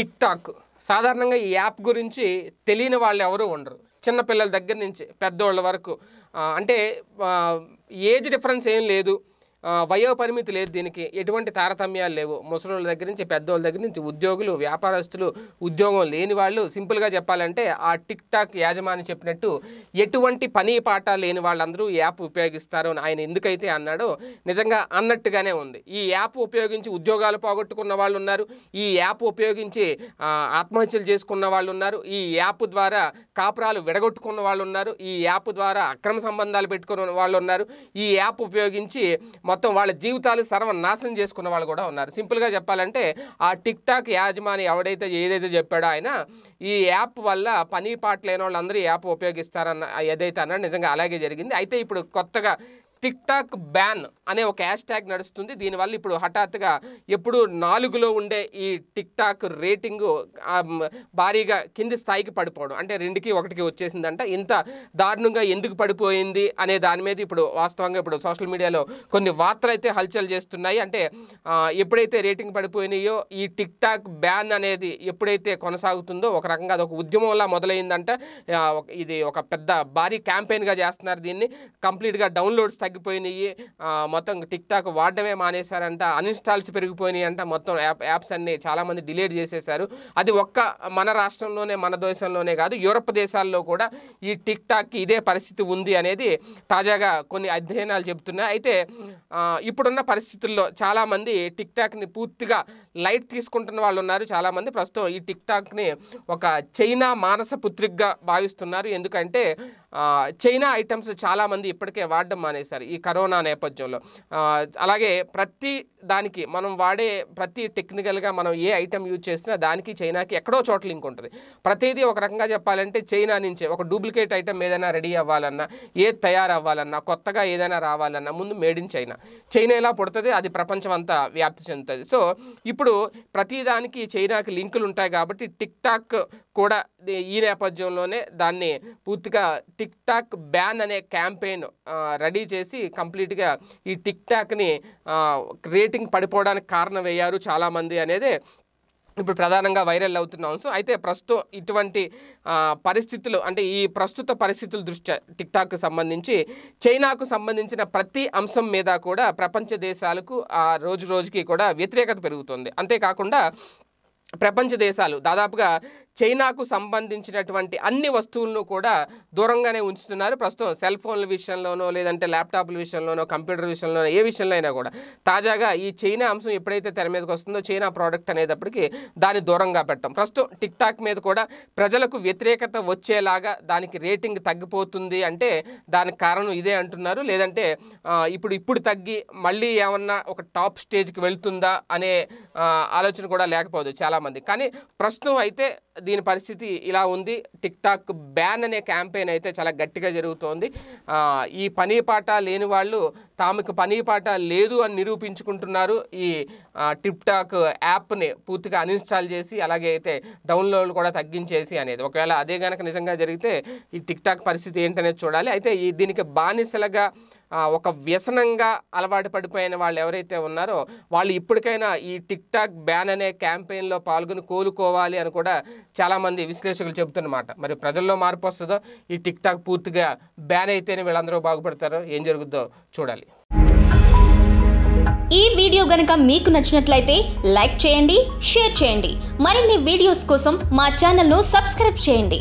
tick talk సాధారణంగా ఈ app గురించి తెలియని వాళ్ళు ఎవరూ ఉండరు చిన్నపిల్లల దగ్గర నుంచి పెద్దోళ్ళ వరకు అంటే ఏజ్ డిఫరెన్స్ ఏం లేదు వయో పరిమితి లేదు దీనికి ఎటువంటి తారతమ్యాలు లేవు ముసలి దగ్గర నుంచి పెద్దోళ్ళ దగ్గర నుంచి ఉద్యోగులు వ్యాపారస్తులు ఉద్యోగం లేని వాళ్ళు సింపుల్గా చెప్పాలంటే ఆ టిక్ టాక్ యాజమాని చెప్పినట్టు ఎటువంటి పని పాట లేని వాళ్ళందరూ ఈ యాప్ ఉపయోగిస్తారు అని ఆయన ఎందుకైతే అన్నాడో నిజంగా అన్నట్టుగానే ఉంది ఈ యాప్ ఉపయోగించి ఉద్యోగాలు పోగొట్టుకున్న వాళ్ళు ఉన్నారు ఈ యాప్ ఉపయోగించి ఆత్మహత్యలు చేసుకున్న వాళ్ళు ఉన్నారు ఈ యాప్ ద్వారా కాపురాలు విడగొట్టుకున్న వాళ్ళు ఉన్నారు ఈ యాప్ ద్వారా అక్రమ సంబంధాలు పెట్టుకున్న వాళ్ళు ఉన్నారు ఈ యాప్ ఉపయోగించి మొత్తం వాళ్ళ జీవితాలు సర్వనాశనం చేసుకున్న వాళ్ళు కూడా ఉన్నారు సింపుల్గా చెప్పాలంటే ఆ టిక్ టాక్ యాజమాని ఎవడైతే ఏదైతే చెప్పాడో ఆయన ఈ యాప్ వల్ల పని పాట లేని వాళ్ళందరూ ఈ యాప్ ఉపయోగిస్తారన్న ఏదైతే అన్నాడు నిజంగా అలాగే జరిగింది అయితే ఇప్పుడు కొత్తగా టిక్ టాక్ బ్యాన్ అనే ఒక హ్యాష్ ట్యాగ్ నడుస్తుంది దీనివల్ల ఇప్పుడు హఠాత్తుగా ఎప్పుడు నాలుగులో ఉండే ఈ టిక్ టాక్ భారీగా కింది స్థాయికి పడిపోవడం అంటే రెండుకి ఒకటికి వచ్చేసిందంట ఇంత దారుణంగా ఎందుకు పడిపోయింది అనే దాని మీద ఇప్పుడు వాస్తవంగా ఇప్పుడు సోషల్ మీడియాలో కొన్ని వార్తలు అయితే హల్చల్ చేస్తున్నాయి అంటే ఎప్పుడైతే రేటింగ్ పడిపోయినాయో ఈ టిక్ టాక్ బ్యాన్ అనేది ఎప్పుడైతే కొనసాగుతుందో ఒక రకంగా అది ఒక ఉద్యమంలా మొదలైందంట ఇది ఒక పెద్ద భారీ క్యాంపెయిన్గా చేస్తున్నారు దీన్ని కంప్లీట్గా డౌన్లోడ్స్ తగ్గిపోయినాయి మొత్తం టిక్ టాక్ వాడడమే మానేశారంట అన్ఇన్స్టాల్స్ పెరిగిపోయినాయి అంట మొత్తం యాప్ యాప్స్ అన్నీ చాలామంది డిలీట్ చేసేశారు అది ఒక్క మన రాష్ట్రంలోనే మన దేశంలోనే కాదు యూరప్ దేశాల్లో కూడా ఈ టిక్ టాక్కి ఇదే పరిస్థితి ఉంది అనేది తాజాగా కొన్ని అధ్యయనాలు చెబుతున్నాయి అయితే ఇప్పుడున్న పరిస్థితుల్లో చాలామంది టిక్ టాక్ని పూర్తిగా లైట్ తీసుకుంటున్న వాళ్ళు ఉన్నారు చాలామంది ప్రస్తుతం ఈ టిక్ టాక్ని ఒక చైనా మానస పుత్రికగా భావిస్తున్నారు ఎందుకంటే చైనా ఐటమ్స్ చాలామంది ఇప్పటికే వాడడం మానేశారు ఈ కరోనా నేపథ్యంలో అలాగే ప్రతి దానికి మనం వాడే ప్రతి టెక్నికల్గా మనం ఏ ఐటమ్ యూజ్ చేసినా దానికి చైనాకి ఎక్కడో చోట లింక్ ఉంటుంది ప్రతిదీ ఒక రకంగా చెప్పాలంటే చైనా నుంచే ఒక డూప్లికేట్ ఐటమ్ ఏదైనా రెడీ అవ్వాలన్నా ఏది తయారవ్వాలన్నా కొత్తగా ఏదైనా రావాలన్నా ముందు మేడ్ ఇన్ చైనా చైనా ఎలా పుడుతుంది అది ప్రపంచం అంతా వ్యాప్తి చెందుతుంది సో ఇప్పుడు ప్రతిదానికి చైనాకి లింకులు ఉంటాయి కాబట్టి టిక్ టాక్ కూడా ఈ నేపథ్యంలోనే దాన్ని పూర్తిగా టిక్ టాక్ బ్యాన్ అనే క్యాంపెయిన్ రెడీ చేసి కంప్లీట్గా ఈ టిక్ టాక్ని రేటింగ్ పడిపోవడానికి కారణం కారణమయ్యారు చాలామంది అనేది ఇప్పుడు ప్రధానంగా వైరల్ అవుతున్నాం సో అయితే ప్రస్తుతం ఇటువంటి పరిస్థితులు అంటే ఈ ప్రస్తుత పరిస్థితుల దృష్ట్యా టిక్టాక్ సంబంధించి చైనాకు సంబంధించిన ప్రతి అంశం మీద కూడా ప్రపంచ దేశాలకు ఆ రోజు రోజుకి కూడా వ్యతిరేకత పెరుగుతుంది అంతేకాకుండా ప్రపంచ దేశాలు దాదాపుగా చైనాకు సంబంధించినటువంటి అన్ని వస్తువులను కూడా దూరంగానే ఉంచుతున్నారు ప్రస్తుతం సెల్ ఫోన్ల విషయంలోనో లేదంటే ల్యాప్టాప్ల విషయంలోనో కంప్యూటర్ విషయంలోనో ఏ విషయంలో అయినా కూడా తాజాగా ఈ చైనా అంశం ఎప్పుడైతే తెర మీదకి వస్తుందో చైనా ప్రోడక్ట్ అనేటప్పటికీ దాన్ని దూరంగా పెట్టడం ప్రస్తుతం టిక్ టాక్ మీద కూడా ప్రజలకు వ్యతిరేకత వచ్చేలాగా దానికి రేటింగ్ తగ్గిపోతుంది అంటే దానికి కారణం ఇదే అంటున్నారు లేదంటే ఇప్పుడు ఇప్పుడు తగ్గి మళ్ళీ ఏమన్నా ఒక టాప్ స్టేజ్కి వెళ్తుందా అనే ఆలోచన కూడా లేకపోదు చాలా చాలామంది కానీ ప్రస్తుతం అయితే దీని పరిస్థితి ఇలా ఉంది టిక్ టాక్ బ్యాన్ అనే క్యాంపెయిన్ అయితే చాలా గట్టిగా జరుగుతోంది ఈ పని పాట లేని వాళ్ళు తాముకు పని పాట లేదు అని నిరూపించుకుంటున్నారు ఈ టిక్ టాక్ యాప్ని పూర్తిగా అన్ఇన్స్టాల్ చేసి అలాగే అయితే డౌన్లోడ్ కూడా తగ్గించేసి అనేది ఒకవేళ అదే కనుక నిజంగా జరిగితే ఈ టిక్ టాక్ పరిస్థితి ఏంటనేది చూడాలి అయితే ఈ దీనికి బానిసలుగా ఒక వ్యసనంగా అలవాటు పడిపోయిన వాళ్ళు ఎవరైతే ఉన్నారో వాళ్ళు ఇప్పటికైనా ఈ టిక్ టాక్ బ్యాన్ అనే క్యాంపెయిన్లో పాల్గొని కోలుకోవాలి అని కూడా చాలామంది విశ్లేషకులు చెబుతున్నమాట మరి ప్రజల్లో మార్పు వస్తుందో ఈ టిక్ టాక్ పూర్తిగా బ్యాన్ అయితేనే వీళ్ళందరూ బాగుపడతారో ఏం జరుగుద్దో చూడాలి ఈ వీడియో గనక మీకు నచ్చినట్లయితే లైక్ చేయండి షేర్ చేయండి మరిన్ని వీడియోస్ కోసం మా ఛానల్ను సబ్స్క్రైబ్ చేయండి